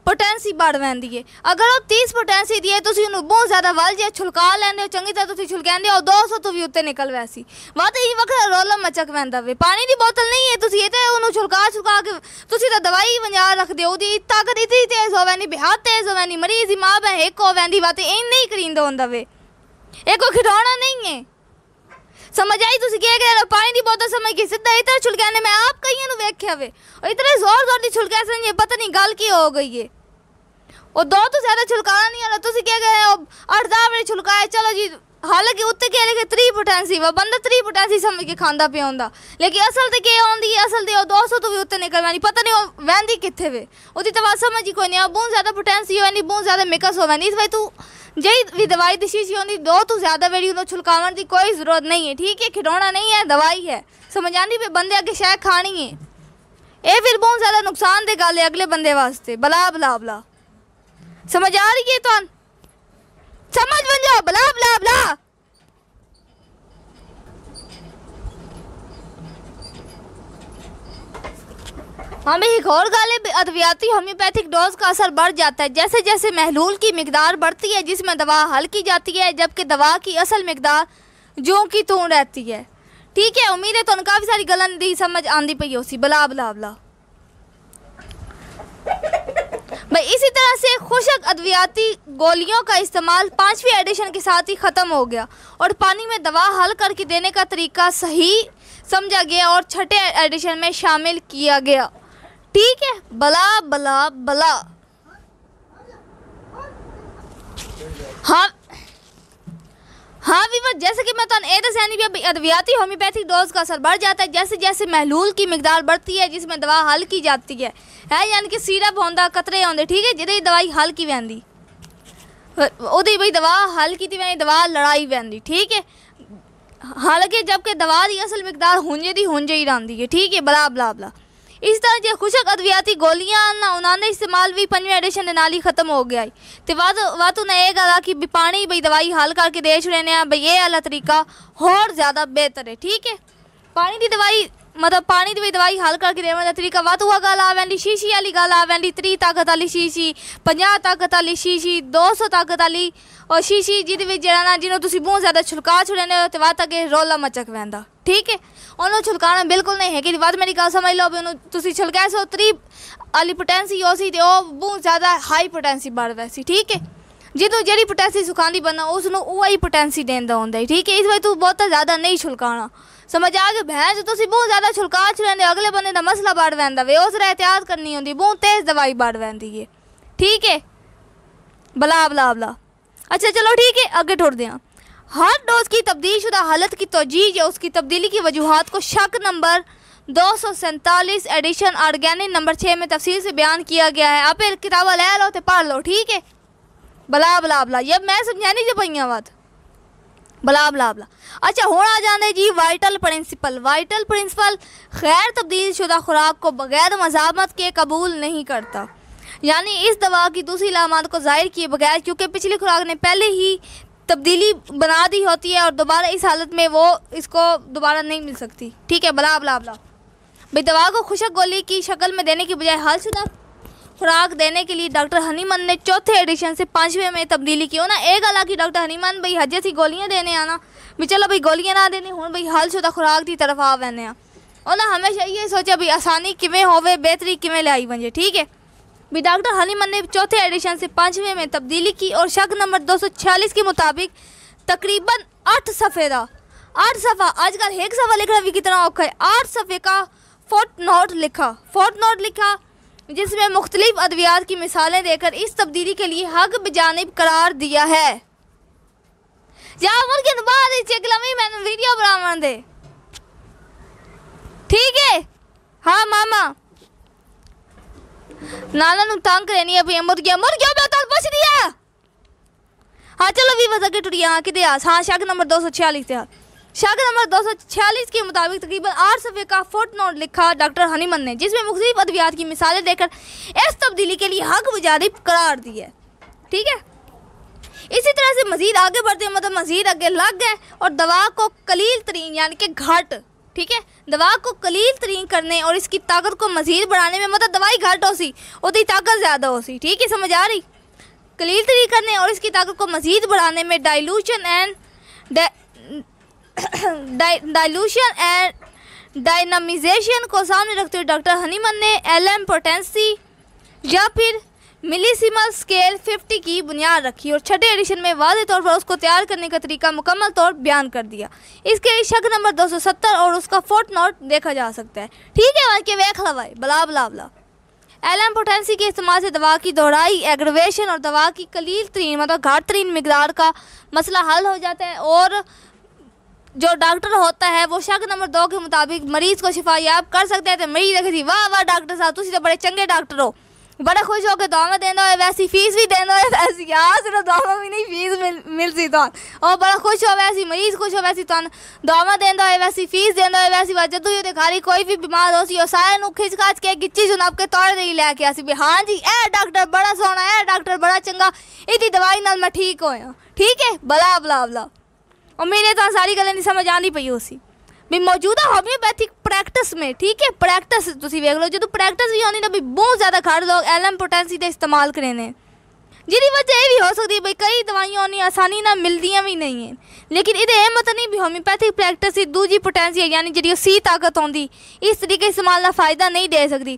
ਪੋਟੈਂਸੀ ਵੱਧ ਜਾਂਦੀ ਏ ਅਗਰ ਉਹ 30 ਪੋਟੈਂਸੀ ਦੀ ਹੈ ਤੁਸੀਂ ਉਹਨੂੰ ਬਹੁਤ ਜ਼ਿਆਦਾ ਵੱਲ ਜੇ ਛੁਲਕਾ ਲੈਂਦੇ ਹੋ ਚੰਗੀ ਤਰ੍ਹਾਂ ਤੁਸੀਂ ਛੁਲਕਾਉਂਦੇ ਹੋ 200 ਤੋਂ ਵੀ ਉੱਤੇ ਨਿਕਲ ਵੈਸੀ ਵੱਧ ਹੀ ਵਕਤ ਰੋਲਮ ਮਚਕ ਵੈਂਦਾ ਵੇ ਪਾਣੀ ਦੀ ਬੋਤਲ ਨਹੀਂ ਹੈ ਤੁਸੀਂ ਇਹ ਤੇ ਉਹਨੂੰ ਛੁਲਕਾ ਛੁਕਾ ਕੇ ਤੁਸੀਂ ਤਾਂ ਦਵਾਈ ਵੰਜਾ ਰੱਖਦੇ ਹੋ ਉਹਦੀ ਤਾਕਤ ਇਤਨੀ ਤੇਜ਼ ਹੋਵੇ ਨਹੀਂ ਬਿਹਾ ਤੇਜ਼ ਹੋਵੇ ਨਹੀਂ ਮਰੀਜ਼ ਦੀ ਮਾਂ ਬਹਿ ਇੱਕ ਹੋਵੇਂਦੀ ਵਾ ਤੇ ਇੰਨੇ ਹੀ ਕਰੀਂਦਾ ਹੁੰਦਾ ਵੇ ਇਹ ਕੋਈ ਖਿਡਾਉਣਾ ਨਹੀਂ ਹੈ ਸਮਝ ਆਈ ਤੁਸੀਂ ਕੀ ਕਹਿ ਰਹੇ ਹੋ ਪਾਣੀ ਦੀ ਬੋਤਲ ਸਮਝ ਕੇ ਸਿੱਧਾ ਇਧਰ ਨੇ ਮੈਂ ਆਪ ਕਈਆਂ ਨੂੰ ਵੇਖਿਆ ਵੇ ਉਹ ਇਤਨੇ ਜ਼ੋਰ ਜ਼ੋਰ ਦੀ ਛੁਲਕਾ ਇਹ ਪਤਾ ਨਹੀਂ ਗੱਲ ਕੀ ਹੋ ਗਈ ਏ ਉਹ ਦੋ ਤੋਂ ਜ਼ਿਆਦਾ ਛੁਲਕਾਣਾ ਨਹੀਂ ਆ ਤੁਸੀਂ ਕੀ ਕਹਿ ਰਹੇ ਹੋ 8-10 ਵਾਰੀ ਛੁਲਕਾਇਆ ਚਲੋ ਜੀ हालांकि ਉੱਤੇ ਕੀ ਲਿਖੇ 3% ਸੀ ਵਾ ਬੰਦਾ 3% ਸੀ ਸਮਝ ਕੇ ਖਾਂਦਾ ਪਿਆ ਹੁੰਦਾ ਲੇਕਿਨ ਅਸਲ ਤੇ ਕੀ ਆਉਂਦੀ ਹੈ ਅਸਲ ਤੇ ਉਹ 200 ਤੋਂ ਵੀ ਉੱਤੇ ਨਿਕਲਵਾਨੀ ਪਤਾ ਨਹੀਂ ਉਹ ਵਹਿੰਦੀ ਕਿੱਥੇ ਵੇ ਉਹਦੀ ਤਵਾ ਸਮਝ ਹੀ ਕੋਈ ਨਹੀਂ ਆ ਬਹੁਤ ਜ਼ਿਆਦਾ ਪੋਟੈਂਸੀ ਹੋਣੀ ਬਹੁਤ ਜ਼ਿਆਦਾ ਮਿਕਸ ਹੋਣੀ ਇਸ ਵੇ ਤੂੰ यही भी दवाई दिशी सी होती दो तो ज़्यादा वेड़ी उन्होंने छुलकावन की कोई ज़रूरत नहीं है ठीक है खिलौना नहीं है दवाई है समझानी पे बंदे अगर शायद खानी है ये फिर बहुत ज़्यादा नुकसानदेह गल है अगले बंद वास्ते बला बला बला समझ आ रही है तो समझ बन जाओ बला बला बला हमें एक और गाले अद्वियाती होम्योपैथिक डोज का असर बढ़ जाता है जैसे जैसे महलूल की मकदार बढ़ती है जिसमें दवा हल की जाती है जबकि दवा की असल मकदार जो की तू रहती है ठीक है उम्मीद है तो काफ़ी सारी गलत दी समझ आंदी पई उसी बला बला बला इसी तरह से खुशक अद्वियाती गोलियों का इस्तेमाल पाँचवीं एडिशन के साथ ही ख़त्म हो गया और पानी में दवा हल करके देने का तरीका सही समझा गया और छठे एडिशन में शामिल किया गया ठीक है बला बला बला हाँ हाँ वीवर जैसे कि मैं तन तो एद यानी अद्वियाती होम्योपैथिक डोज का असर बढ़ जाता है जैसे जैसे महलूल की मकदार बढ़ती है जिसमें दवा हल की जाती है है यानी कि सीरप होंदा कतरे होंदे ठीक है जिदे दवाई हल की वहदी ਉਹਦੀ ਬਈ ਦਵਾ ਹੱਲ ਕੀਤੀ ਵੈਂ ਦਵਾ ਲੜਾਈ ਵੈਂਦੀ ਠੀਕ ਹੈ ਹਾਲਾਂਕਿ ਜਦ ਕਿ ਦਵਾ ਦੀ ਅਸਲ ਮਕਦਾਰ ਹੁੰਜੇ ਦੀ ਹੁੰਜੇ ਹੀ ਰਹਿੰਦੀ ਹੈ ਠੀਕ ਹੈ ਬਲਾ ਇਸ ਤਰ੍ਹਾਂ ਜੇ ਖੁਸ਼ਕ ਅਦਵਿਆਤੀ ਗੋਲੀਆਂ ਨਾ ਉਹਨਾਂ ਦੇ ਇਸਤੇਮਾਲ ਵੀ ਪੰਜਵੇਂ ਐਡੀਸ਼ਨ ਦੇ ਨਾਲ ਹੀ ਖਤਮ ਹੋ ਗਿਆ ਤੇ ਵਾਦ ਵਾਤੂ ਨੇ ਇਹ ਆ ਕਿ ਵੀ ਪਾਣੀ ਬਈ ਦਵਾਈ ਹੱਲ ਕਰਕੇ ਦੇ ਛੁੜੇ ਨੇ ਬਈ ਇਹ ਵਾਲਾ ਤਰੀਕਾ ਹੋਰ ਜ਼ਿਆਦਾ ਬਿਹਤਰ ਹੈ ਠੀਕ ਹੈ ਪਾਣੀ ਦੀ ਦਵਾਈ ਮਤਲਬ ਪਾਣੀ ਦੀ ਦਵਾਈ ਹੱਲ ਕਰਕੇ ਦੇਵਾਂ ਦਾ ਤਰੀਕਾ ਵਾ ਤੂੰ ਗੱਲ ਆਵੈਂਦੀ ਸ਼ੀਸ਼ੀ ਵਾਲੀ ਗੱਲ ਆਵੈਂਦੀ 30 ਤਾਕਤ ਵਾਲੀ ਸ਼ੀਸ਼ੀ 50 ਤਾਕਤ ਵਾਲੀ ਸ਼ੀਸ਼ੀ 200 ਤਾਕਤ ਵਾਲੀ ਉਹ ਸ਼ੀਸ਼ੀ ਜਿਹਦੇ ਵਿੱਚ ਜਿਹੜਾ ਨਾ ਜਿਹਨੂੰ ਤੁਸੀਂ ਬਹੁਤ ਜ਼ਿਆਦਾ ਛੁਲਕਾ ਛੁੜੇ ਨੇ ਤੇ ਵਾ ਤੱਕ ਰੋਲਾ ਮਚਕ ਵੈਂਦਾ ਠੀਕ ਹੈ ਉਹਨੂੰ ਛਲਕਾਣਾ ਬਿਲਕੁਲ ਨਹੀਂ ਹੈ ਕਿ ਵੱਧ ਮੇਰੀ ਗੱਲ ਸਮਝ ਲਓ ਵੀ ਉਹਨੂੰ ਤੁਸੀਂ ਛਲਕਾਇਆ ਸੋ ਤਰੀ ਅਲੀ ਪੋਟੈਂਸੀ ਉਹ ਸੀ ਤੇ ਉਹ ਬਹੁਤ ਜ਼ਿਆਦਾ ਹਾਈ ਪੋਟੈਂਸੀ ਵਰਦਾ ਸੀ ਠੀਕ ਹੈ ਜਦੋਂ ਜਿਹੜੀ ਪੋਟੈਂਸੀ ਸੁਖਾਂਦੀ ਬੰਦਾ ਉਸ ਨੂੰ ਉਹ ਹੀ ਪੋਟੈਂਸੀ ਦੇਂਦਾ ਹੁੰਦਾ ਹੈ ਠੀਕ ਹੈ ਇਸ ਵਾਰ ਤੂੰ ਬਹੁਤਾ ਜ਼ਿਆਦਾ ਨਹੀਂ ਛਲਕਾਣਾ ਸਮਝ ਆ ਗਿਆ ਭੈਣ ਜੇ ਤੁਸੀਂ ਬਹੁਤ ਜ਼ਿਆਦਾ ਛਲਕਾ ਚੁਰੰਦੇ ਅਗਲੇ ਬੰਦੇ ਦਾ ਮਸਲਾ ਬਾੜ ਵੈਂਦਾ ਵੇ ਉਸ ਰੇ ਇਤਿਆਦ ਕਰਨੀ ਹੁੰਦੀ ਬਹੁਤ ਤੇਜ਼ ਦਵਾਈ ਬਾੜ ਵੈਂਦੀ ਹੈ ਠੀਕ ਹੈ ਬਲਾ ਬਲਾ ਬਲਾ ਅੱਛਾ ਚਲੋ ਠੀਕ ਹੈ ਅੱਗੇ ਟੁਰਦੇ ਆਂ हर डोज की तब्दील शुदा हालत की तोजीज या उसकी तब्दीली की वजूहत को शक नंबर दो सौ सैंतालीस एडिशन ऑर्गेनिक नंबर छः में तफसील से बयान किया गया है आप किताब लै लो तो पढ़ लो ठीक है बला बला बला ये मैं समझानी जब पाइया हाँ बात बला बला बला अच्छा हूँ आ जाने जी वाइटल प्रिंसिपल वाइटल प्रिंसिपल गैर तब्दील शुदा खुराक को बगैर मजामत के कबूल नहीं करता यानी इस दवा की दूसरी लामत को जाहिर किए बगैर क्योंकि पिछली खुराक ने पहले ही तब्दीली बना दी होती है और दोबारा इस हालत में वो इसको दोबारा नहीं मिल सकती ठीक है बला बला बला भाई दवा को खुशक गोली की शक्ल में देने की बजाय हालशुदा खुराक देने के लिए डॉक्टर हनीमन ने चौथे एडिशन से पाँचवें में तब्दीली की ना एक हालांकि डॉक्टर हनीमन भाई हजे थी गोलियां देने आना भी चलो भाई गोलियां ना देने हूँ भाई हालशुदा खुराक की तरफ आ बहने और ना हमेशा ये सोचा भाई आसानी किमें होवे बेहतरी किमें लाई बजे ठीक है भी डॉक्टर हनीमन ने चौथे एडिशन से पांचवें में तब्दीली की और शक नंबर 246 के मुताबिक तकरीबन आठ सफ़े सफ़ेदा आठ सफ़ा आजकल एक सफ़ा लिखना भी कितना औखा है आठ सफ़े का फोर्ट नोट लिखा फोर्ट नोट लिखा जिसमें मुख्तलिफ अद्वियात की मिसालें देकर इस तब्दीली के लिए हक बजानब करार दिया है जामुन बाद वीडियो बना दे ठीक है हाँ मामा नाला नु ਤੰਗ ਕਰਨੀ नी ਵੀ ਮੁਰ ਗਿਆ ਮੁਰ ਗਿਆ ਮੈਂ ਤੁਹਾਨੂੰ ਪੁੱਛਦੀ ਆ चलो भी के आगे टूटी यहाँ दे आ हां शक नंबर 246 सौ छियालीस था नंबर 246 के मुताबिक तकरीबन 8 सफ़े का फुट नोट लिखा डॉक्टर हनीमन ने जिसमें मुख्तलिफ अद्वियात की मिसालें देकर इस तब्दीली के लिए हक बुजारी करार दी है ठीक है इसी तरह से मज़ीद आगे बढ़ते हैं मतलब मज़ीद आगे लग गए और दवा को कलील तरीन यानी कि घाट ठीक है दवा को कलील तरीन करने और इसकी ताकत को मज़ीद बढ़ाने में मतलब दवाई घट हो सी उतनी ताकत ज़्यादा हो सी ठीक है समझ आ रही कलील तरीन करने और इसकी ताकत को मज़ीद बढ़ाने में डाइलूशन एंड डाइलूशन एंड डायनामिजेशन को सामने रखते हुए डॉक्टर हनीमन ने एल एम पोटेंसी या फिर मिलीसीमल स्केल 50 की बुनियाद रखी और छठे एडिशन में वाज तौर पर उसको तैयार करने का तरीका मुकम्मल तौर बयान कर दिया इसके शक नंबर 270 और उसका फोर्थ नोट देखा जा सकता है ठीक है वाक्य वे खलवाई बला बला बला एलम पोटेंसी के इस्तेमाल से दवा की दोहराई एग्रवेशन और दवा की कलील तरीन मतलब घाट तरीन मकदार का मसला हल हो जाता है और जो डॉक्टर होता है वो शक नंबर दो के मुताबिक मरीज़ को शिफा याब कर सकते हैं तो मरीज देखे वाह वाह डॉक्टर साहब तुम तो बड़े चंगे डॉक्टर हो ਬੜਾ ਖੁਸ਼ ਹੋ ਕੇ ਦੋਵੇਂ ਦਿੰਦਾ ਹੈ ਵੈਸੀ ਫੀਸ ਵੀ ਦਿੰਦਾ ਹੈ ਵੈਸੀ ਯਾਰ ਸਿਰਫ ਦੋਵੇਂ ਵੀ ਨਹੀਂ ਫੀਸ ਮਿਲਦੀ ਤਾਂ ਉਹ ਬੜਾ ਖੁਸ਼ ਹੋ ਵੈਸੀ ਮਰੀਜ਼ ਖੁਸ਼ ਹੋ ਵੈਸੀ ਤਾਂ ਦੋਵੇਂ ਦਿੰਦਾ ਹੈ ਵੈਸੀ ਫੀਸ ਦਿੰਦਾ ਹੈ ਵੈਸੀ ਵਜਦ ਤੂੰ ਇਹ ਦਿਖਾ ਲਈ ਕੋਈ ਵੀ ਬਿਮਾਰ ਹੋ ਸੀ ਉਹ ਸਾਰੇ ਨੂੰ ਖਿੱਚ ਖਾਚ ਕੇ ਗਿੱਚੀ ਜੁਨਾਬ ਕੇ ਤੌਰ ਦੇ ਲੈ ਕੇ ਆਸੀ ਵੀ ਜੀ ਇਹ ਡਾਕਟਰ ਬੜਾ ਸੋਹਣਾ ਹੈ ਡਾਕਟਰ ਬੜਾ ਚੰਗਾ ਇਹਦੀ ਦਵਾਈ ਨਾਲ ਮੈਂ ਠੀਕ ਹੋਇਆ ਠੀਕ ਹੈ ਬਲਾ ਬਲਾ ਬਲਾ ਉਹ ਮੇਰੇ ਤਾਂ ਸਾਰੀ ਗੱਲ ਨਹੀਂ ਸਮਝ ਆਉਂਦੀ ਪਈ ਹੋਸੀ ਵੀ ਮੌਜੂਦਾ ਹੋਮਿਓਪੈਥਿਕ ਪ੍ਰੈਕਟਿਸ ਮੇ ਠੀਕ ਹੈ ਪ੍ਰੈਕਟਿਸ ਤੁਸੀਂ ਵੇਖ ਲਓ ਜਦੋਂ ਪ੍ਰੈਕਟਿਸ ਵੀ ਆਉਂਦੀ ਨਾ ਵੀ ਬਹੁਤ ਜ਼ਿਆਦਾ ਖੜ ਲੋਕ ਐਲਐਮ ਪੋਟੈਂਸੀ ਦਾ ਇਸਤੇਮਾਲ ਕਰੇ ਨੇ ਜਿਹਦੀ ਵਜ੍ਹਾ ਇਹ ਵੀ ਹੋ ਸਕਦੀ ਹੈ ਬਈ ਕਈ ਦਵਾਈਆਂ ਆਉਣੀ ਆਸਾਨੀ ਨਾਲ ਮਿਲਦੀਆਂ ਵੀ ਨਹੀਂ ਹੈ ਲੇਕਿਨ ਇਹਦੇ ਇਹ ਮਤ ਨਹੀਂ ਵੀ ਹੋਮਿਓਪੈਥਿਕ ਪ੍ਰੈਕਟਿਸ ਦੀ ਦੂਜੀ ਪੋਟੈਂਸੀ ਯਾਨੀ ਜਿਹੜੀ ਸੀ ਤਾਕਤ ਆਉਂਦੀ ਇਸ ਤਰੀਕੇ ਇਸਤੇਮਾਲ ਦਾ ਫਾਇਦਾ ਨਹੀਂ ਦੇ ਸਕਦੀ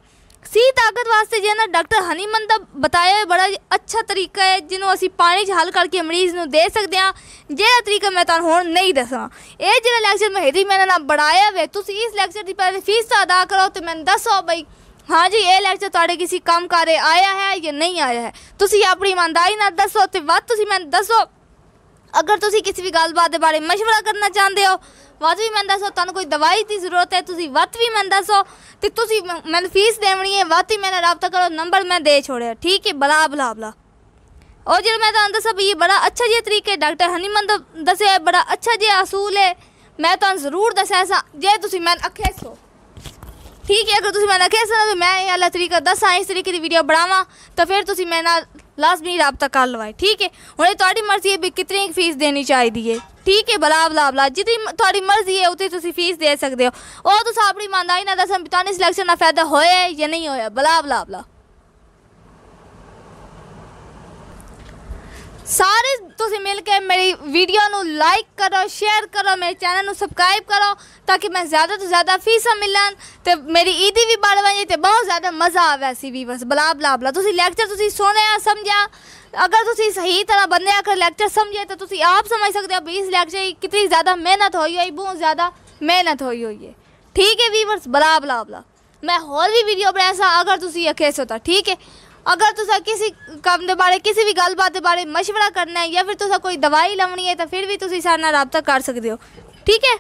ਸੀ ਤਾਕਤ ਵਾਸਤੇ ਨਾ ਡਾਕਟਰ ਹਨੀਮਨ ਦਾ ਬਤਾਇਆ ਬੜਾ ਅੱਛਾ ਤਰੀਕਾ ਹੈ ਜਿਹਨੂੰ ਅਸੀਂ ਪਾਣੀ 'ਚ ਹਲ ਕਰਕੇ ਮਰੀਜ਼ ਨੂੰ ਦੇ ਸਕਦੇ ਹਾਂ ਜਿਹੜਾ ਤਰੀਕਾ ਮੈਂ ਤੁਹਾਨੂੰ ਹੁਣ ਨਹੀਂ ਦੱਸਾਂ ਇਹ ਜਿਹੜਾ ਲੈਕਚਰ ਮੈਂ ਹਿਰੀ ਮੈਨਾਂ ਨਾਲ ਬੜਾਇਆ ਵੇ ਤੁਸੀਂ ਇਸ ਲੈਕਚਰ ਦੀ ਪਹਿਲੇ ਫੀਸ ਅਦਾ ਕਰੋ ਤੇ ਮੈਨੂੰ ਦੱਸੋ ਬਈ ਹਾਂ ਜੀ ਇਹ ਲੈਕਚਰ ਤੁਹਾਡੇ ਕਿਸੇ ਕੰਮ ਕਰੇ ਆਇਆ ਹੈ ਜਾਂ ਨਹੀਂ ਆਇਆ ਹੈ ਤੁਸੀਂ ਆਪਣੀ ਇਮਾਨਦਾਰੀ ਨਾਲ ਦੱਸੋ ਤੇ ਵੱਧ ਤੁਸੀਂ ਮੈਨੂੰ ਦੱਸੋ ਅਗਰ ਤੁਸੀਂ ਕਿਸੇ ਵੀ ਗੱਲਬਾਤ ਦੇ ਬਾਰੇ مشورہ ਕਰਨਾ ਚਾਹੁੰਦੇ ਹੋ ਵੱਧ ਵੀ ਮੈਂ ਦੱਸੋ ਤੁਹਾਨੂੰ ਕੋਈ ਦਵਾਈ ਦੀ ਜ਼ਰੂਰਤ ਹੈ ਤੁਸੀਂ ਵੱਧ ਵੀ ਮੈਂ ਦੱਸੋ ਤੇ ਤੁਸੀਂ ਮੈਨੂੰ ਫੀਸ ਦੇਣੀ ਹੈ ਵੱਧ ਹੀ ਮੈਨੂੰ رابطہ ਕਰੋ ਨੰਬਰ ਮੈਂ ਦੇ ਛੋੜਿਆ ਠੀਕ ਹੈ ਬਲਾ ਬਲਾ ਬਲਾ ਉਹ ਜਿਹੜਾ ਮੈਂ ਤੁਹਾਨੂੰ ਦੱਸਾਂ ਵੀ ਇਹ ਬੜਾ ਅੱਛਾ ਜਿਹਾ ਤਰੀਕੇ ਡਾਕਟਰ ਹਨੀਮੰਦ ਦੱਸਿਆ ਹੈ ਬੜਾ ਅੱਛਾ ਜਿਹਾ ਅਸੂਲ ਹੈ ਮੈਂ ਤੁਹਾਨੂੰ ਜ਼ਰੂਰ ਦੱਸਿਆ ਸਾ ਜੇ ਤੁਸੀਂ ਮੈਂ ਅੱਖੇ ਸੋ ਠੀਕ ਹੈ ਅਗਰ ਤੁਸੀਂ ਮੈਨੂੰ ਅੱਖੇ ਸੋ ਮੈਂ ਇਹ ਵਾਲਾ ਤਰੀਕਾ ਦੱਸਾਂ ਇਸ ਤਰੀਕੇ ਦੀ ਵੀਡੀਓ ਬਣਾਵਾਂ ਤਾਂ ਫਿਰ ਤੁਸੀਂ ਮੈਨਾਂ ਲਾਜ਼ਮੀ رابطہ ਕਰ ਲਵਾਏ ਠੀਕ ਹੈ ਹੁਣ ਇਹ ਤੁਹਾਡੀ ਮਰਜ਼ੀ ਹੈ ਵੀ ਕਿਤਨੀ ਫੀਸ ਦੇਣੀ ਚਾਹੀਦੀ ਹੈ ਠੀਕ ਹੈ ਬਲਾ ਬਲਾ ਬਲਾ ਜਿੱਦੀ ਤੁਹਾਡੀ ਮਰਜ਼ੀ ਹੈ ਉਤੇ ਤੁਸੀਂ ਫੀਸ ਦੇ ਸਕਦੇ ਹੋ ਉਹ ਤੁਸੀਂ ਆਪਣੀ ਮੰਨਦਾ ਇਹਨਾਂ ਦਾ ਸੰਪਤਾਨੀ ਸਿਲੈਕਸ਼ਨ ਦਾ ਫਾਇਦਾ ਹੋਇਆ ਹੈ ਜਾਂ ਨਹੀਂ ਹੋਇਆ ਬਲਾ ਬਲਾ ਬਲਾ ਸਾਰੇ ਤੁਸੀਂ ਮਿਲ ਕੇ ਮੇਰੀ ਵੀਡੀਓ ਨੂੰ ਲਾਈਕ ਕਰੋ ਸ਼ੇਅਰ ਕਰੋ ਮੇਰੇ ਚੈਨਲ ਨੂੰ ਸਬਸਕ੍ਰਾਈਬ ਕਰੋ ਤਾਂ ਕਿ ਮੈਂ ਜ਼ਿਆਦਾ ਤੋਂ ਜ਼ਿਆਦਾ ਫੀਸਾਂ ਮਿਲਣ ਤੇ ਮੇਰੀ ਈਦੀ ਵੀ ਬਣ ਵਣੇ ਤੇ ਬਹੁਤ ਜ਼ਿਆਦਾ ਮਜ਼ਾ ਆਵੇ ਸੀ ਵੀ ਬਸ ਬਲਾ ਬਲਾ ਬਲਾ ਤੁਸੀਂ ਲੈਕਚਰ ਤੁਸੀਂ ਸੁਣਿਆ ਸਮਝਿਆ ਅਗਰ ਤੁਸੀਂ ਸਹੀ ਤਰ੍ਹਾਂ ਬੰਦਿਆ ਕਰ ਲੈਕਚਰ ਸਮਝੇ ਤਾਂ ਤੁਸੀਂ ਆਪ ਸਮਝ ਸਕਦੇ ਹੋ ਵੀ ਇਸ ਲੈਕਚਰ ਕਿੰਨੀ ਜ਼ਿਆਦਾ ਮਿਹਨਤ ਹੋਈ ਹੋਈ ਬਹੁਤ ਜ਼ਿਆਦਾ ਮਿਹਨਤ ਹੋਈ ਹੋਈ ਹੈ ਠੀਕ ਹੈ ਵੀਵਰਸ ਬਲਾ ਬਲਾ ਬਲਾ ਮੈਂ ਹੋਰ ਵੀ ਵੀਡੀਓ ਬਣਾਇਆ ਸਾ ਅਗਰ ਤੁਸੀਂ ਅਖੇਸ ਹੋ ਤਾਂ ਠੀਕ ਹੈ ਅਗਰ ਤੁਸੀਂ ਕਿਸੇ ਕੰਮ ਦੇ ਬਾਰੇ ਕਿਸੇ ਵੀ ਗੱਲਬਾਤ ਦੇ ਬਾਰੇ مشورہ ਕਰਨਾ ਹੈ ਜਾਂ ਫਿਰ ਤੁਸੀਂ ਕੋਈ ਦਵਾਈ ਲਵਣੀ ਹੈ ਤਾਂ ਫਿਰ ਵੀ ਤੁਸੀਂ ਸਾਡੇ ਨਾਲ ਰਾਬਤਾ ਕਰ ਸਕਦੇ ਹੋ ਠੀਕ ਹੈ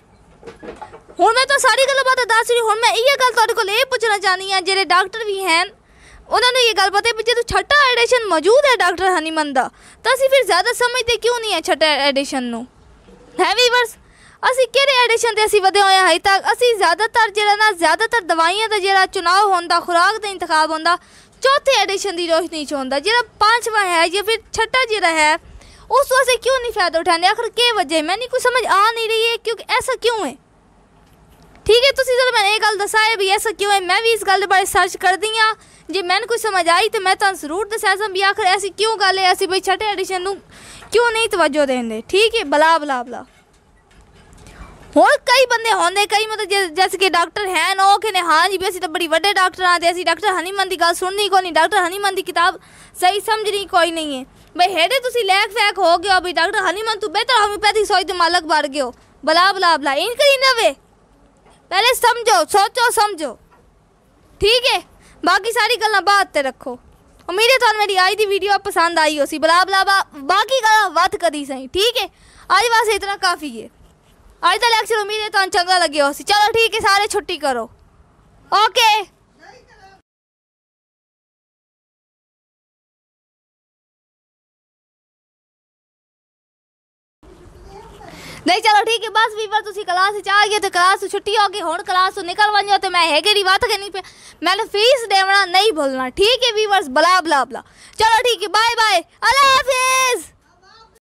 ਹੁਣ ਮੈਂ ਤਾਂ ਸਾਰੀ ਗੱਲਬਾਤ ਦੱਸ ਰਹੀ ਹੁਣ ਮੈਂ ਇਹ ਗੱਲ ਤੁਹਾਡੇ ਕੋਲ ਇਹ ਪੁੱਛਣਾ ਚਾਹਨੀ ਆ ਜਿਹੜੇ ਡਾਕਟਰ ਵੀ ਹਨ ਉਹਨਾਂ ਨੂੰ ਇਹ ਗੱਲ ਪਤਾ ਵੀ ਜਦੋਂ ਛੱਟਾ ਐਡੀਸ਼ਨ ਮੌਜੂਦ ਹੈ ਡਾਕਟਰ ਹਨੀਮਨ ਦਾ ਤਾਂ ਅਸੀਂ ਫਿਰ ਜ਼ਿਆਦਾ ਸਮਝਦੇ ਕਿਉਂ ਨਹੀਂ ਹੈ ਛੱਟਾ ਐਡੀਸ਼ਨ ਨੂੰ ਹੈ ਵੀਵਰਸ ਅਸੀਂ ਕਿਹੜੇ ਐਡੀਸ਼ਨ ਤੇ ਅਸੀਂ ਵਧੇ ਹੋਏ ਹਾਂ ਹਜੇ ਤੱਕ ਅਸੀਂ ਜ਼ਿਆਦਾਤਰ ਜਿਹੜਾ ਨਾ ਜ਼ਿਆਦਾਤਰ ਦਵਾਈਆਂ ਦਾ ਜਿਹੜਾ ਚੁਣਾਵ ਹੁੰਦਾ ਖੁਰਾਕ ਦਾ ਇੰਤਖਾਬ ਹੁੰਦਾ चौथे एडिशन की रोशनी च होंगे जो पांचवा है या फिर छठा जरा है उस ਕਿਉਂ क्यों नहीं फायदा उठाने आखिर के वजह मैंने कोई समझ आ नहीं रही है ਕਿਉਂਕਿ ऐसा क्यों है ठीक है ਤੁਸੀਂ ਜਦੋਂ ਮੈਨੂੰ ਇਹ ਗੱਲ ਦੱਸਾਇਆ ਵੀ ਐਸਾ ਕਿਉਂ ਹੈ ਮੈਂ ਵੀ ਇਸ ਗੱਲ ਦੇ ਬਾਰੇ ਸਰਚ ਕਰਦੀ ਆ ਜੇ ਮੈਨੂੰ ਕੋਈ ਸਮਝ ਆਈ ਤੇ ਮੈਂ ਤੁਹਾਨੂੰ ਜ਼ਰੂਰ ਦੱਸਾਂ ਵੀ ਆਖਰ ਐਸੀ ਕਿਉਂ ਗੱਲ ਹੈ ਐਸੀ ਬਈ ਛੱਟੇ ਐਡੀਸ਼ਨ ਨੂੰ ਕਿਉਂ ਨਹੀਂ ਤਵੱਜੋ ਦੇਂਦੇ ਠੀਕ ਹੈ ਬਲਾ ਬਲਾ ਬਲਾ हम कई बंद आने कई मतलब जैसे कि डॉक्टर है ना हाँ जी भी बड़ी व्डे डॉक्टर आते अभी डॉक्टर हनीमन की गल सुननी कौन डॉक्टर हनीमन की किताब सही समझनी कोई नहीं है भाई हेडे तुम लैक फैक हो गए अभी डॉक्टर हनीमन तू बेहतर होम्योपैथिक सोच दिमालक बढ़ गयो बला बला बला पहले समझो सोचो समझो ठीक है बाकी सारी गल रखो उम्मीद है थोड़ा मेरी की वीडियो पसंद आई उसी बला बला बा बाकी गल कदी सही ठीक है आज वास्ते इतना काफ़ी है आज तो लक्ष्य उम्मीद है तो चंगा लगे हो चलो ठीक है सारे छुट्टी करो ओके नहीं चलो ठीक है बस भी बस क्लास आ गए तो क्लास से छुट्टी होगी हूँ क्लास से निकल वनो तो मैं हैगेरी बात करनी पे मैंने फीस देवना नहीं भूलना ठीक है वीवर्स बला बला बला चलो ठीक है बाय बाय अल्लाह हाफिज़